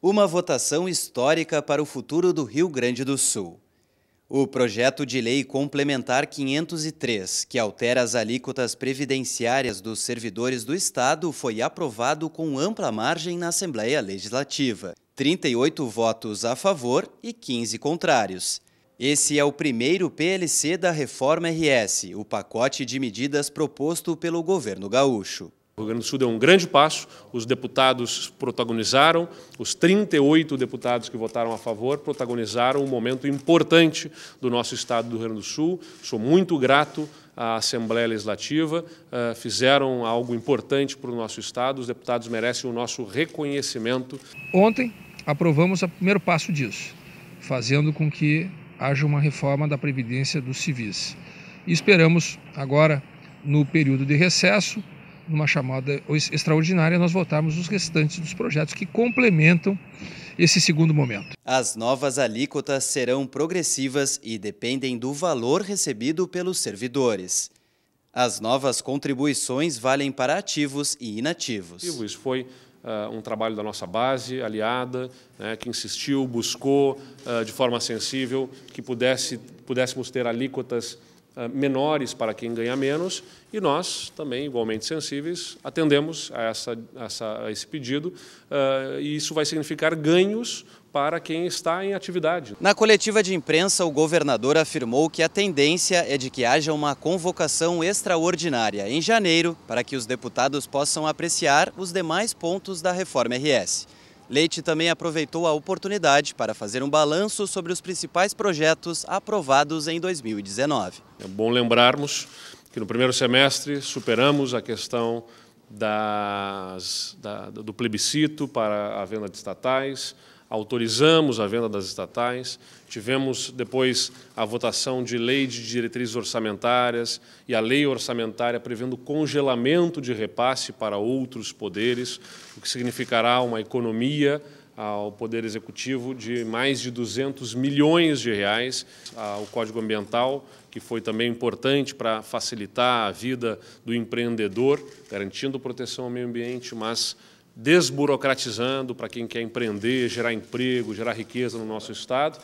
uma votação histórica para o futuro do Rio Grande do Sul. O projeto de lei complementar 503, que altera as alíquotas previdenciárias dos servidores do Estado, foi aprovado com ampla margem na Assembleia Legislativa: 38 votos a favor e 15 contrários. Esse é o primeiro PLC da reforma RS, o pacote de medidas proposto pelo governo gaúcho. O Rio Grande do Sul deu um grande passo, os deputados protagonizaram, os 38 deputados que votaram a favor protagonizaram um momento importante do nosso Estado do Rio Grande do Sul. Sou muito grato à Assembleia Legislativa, eh, fizeram algo importante para o nosso Estado, os deputados merecem o nosso reconhecimento. Ontem aprovamos o primeiro passo disso, fazendo com que haja uma reforma da Previdência dos civis. E esperamos agora, no período de recesso, numa chamada extraordinária, nós votarmos os restantes dos projetos que complementam esse segundo momento. As novas alíquotas serão progressivas e dependem do valor recebido pelos servidores. As novas contribuições valem para ativos e inativos. Isso foi uh, um trabalho da nossa base aliada, né, que insistiu, buscou uh, de forma sensível que pudesse, pudéssemos ter alíquotas ah, menores para quem ganha menos, e nós, também igualmente sensíveis, atendemos a, essa, essa, a esse pedido, uh, e isso vai significar ganhos para quem está em atividade. Na coletiva de imprensa, o governador afirmou que a tendência é de que haja uma convocação extraordinária em janeiro para que os deputados possam apreciar os demais pontos da reforma RS. Leite também aproveitou a oportunidade para fazer um balanço sobre os principais projetos aprovados em 2019. É bom lembrarmos que no primeiro semestre superamos a questão das, da, do plebiscito para a venda de estatais, autorizamos a venda das estatais, tivemos depois a votação de lei de diretrizes orçamentárias e a lei orçamentária prevendo congelamento de repasse para outros poderes, o que significará uma economia ao Poder Executivo de mais de 200 milhões de reais ao Código Ambiental, que foi também importante para facilitar a vida do empreendedor, garantindo proteção ao meio ambiente, mas desburocratizando para quem quer empreender, gerar emprego, gerar riqueza no nosso Estado.